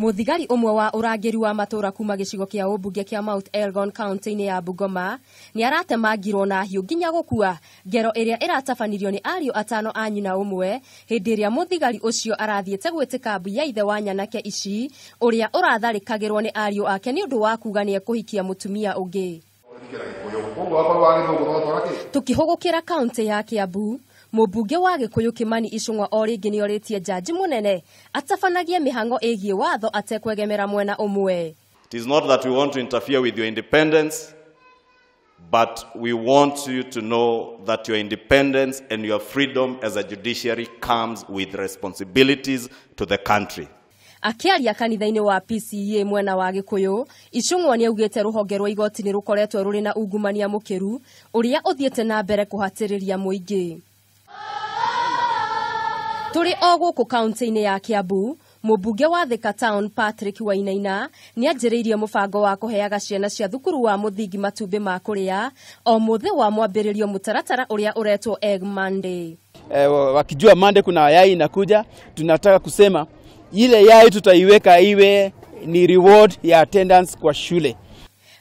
mũthigari ũmwe wa ũrangĩri wa matũra kuma gĩcigo kĩa ũmbunge kĩa Mount Elgon kaunti-inĩ ya ni arate magiro na hiũ nginya gũkua ngero ĩrĩa ĩratabanirio nĩ ariũ atano anyu na ũmwe hĩndĩ ĩrĩa mũthigari ũcio arathiĩte gwĩtĩka mbu ya ithe wa nyanake ici ũrĩa ũratharĩkagĩrwo nĩ ariũ ake nĩ ũndũ wa kuuga nĩ ekũhikia mũtumia ũngĩ tũkĩhũgũkĩra kaũntĩ ya Kiambu mubuge wa gikuyu Kimani Ichung'wa o rĩngĩ nĩorĩtie jaji munene atabanagie mihango ĩgiĩ watho atekwegemera mwena ũmwe. It is not that we want to interfere with your independence but we want you to know that your independence and your freedom as a judiciary comes with responsibilities to the country akiaria kanitha-inĩ wa PCA e mwena wa Gĩkũyũ Ichung'wa nĩaugĩte rũhonge rwa igoti nĩ rũkoretwo rũrĩ na ungumania mũkĩru ũrĩa ũthiĩte na mbere kũhatĩrĩria mũingĩ tũrĩ o guku kaunti-inĩ ya kĩambu mũmbunge wa Thika Town Patrick Wainaina nĩ anjĩrĩirie mũbango wa kũheaga ciana cia thukuru wa mũthingi matumbĩ ma kũrĩa o mũthĩ wa mwambĩrĩrio mũtaratara ũrĩa ũretwo Egg Monday. Eh, wakijua Monday kuna yai inakuja, tunataka kusema ile yai tutaiweka iwe ni reward ya attendance kwa shule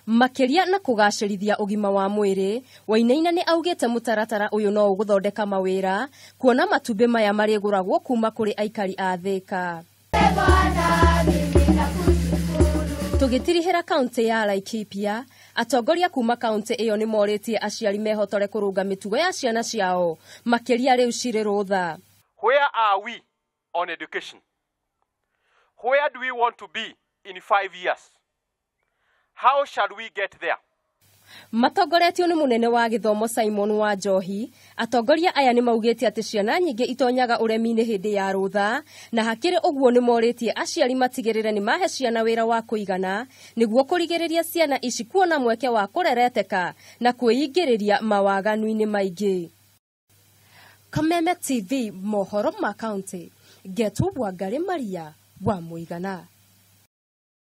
makeria na kugacirithia ũgima wa mwĩrĩ wainaina nĩ augĩte mũtaratara ũyũ no ũgũthondeka mawĩra kuona matumbĩ maya marĩgũragwo kuma kũrĩ aikari a Thĩka tũgĩtirihĩra ya Laikipia atongoria kuma kaũntĩ ĩyo nĩ morĩtie aciari mehotore kũrũnga mĩtugo ya ciana ciao makĩria rĩu cirĩ rũtha Where are we on education? Where do we want to be in 5 years? How shall we get there? matongoretio nĩ mũnene wa gĩthomo Simon wa Njohi atongoria aya nĩ maugĩte atĩ ciana nyingĩ itonyaga ũremi-inĩ hĩndĩ ya rũtha na hakĩrĩ ũguo nĩ morĩtie aciari matigĩrĩre nĩ mahe ciana wĩra wa kũigana nĩguo kũrigĩrĩria ciana ici kuona mweke wa kũrereteka na kwĩingĩrĩria mawaganu-inĩ maingĩ Kameme TV mohoro ma kaũntĩ Ngetubwa Ngarĩ Maria wa Mũigana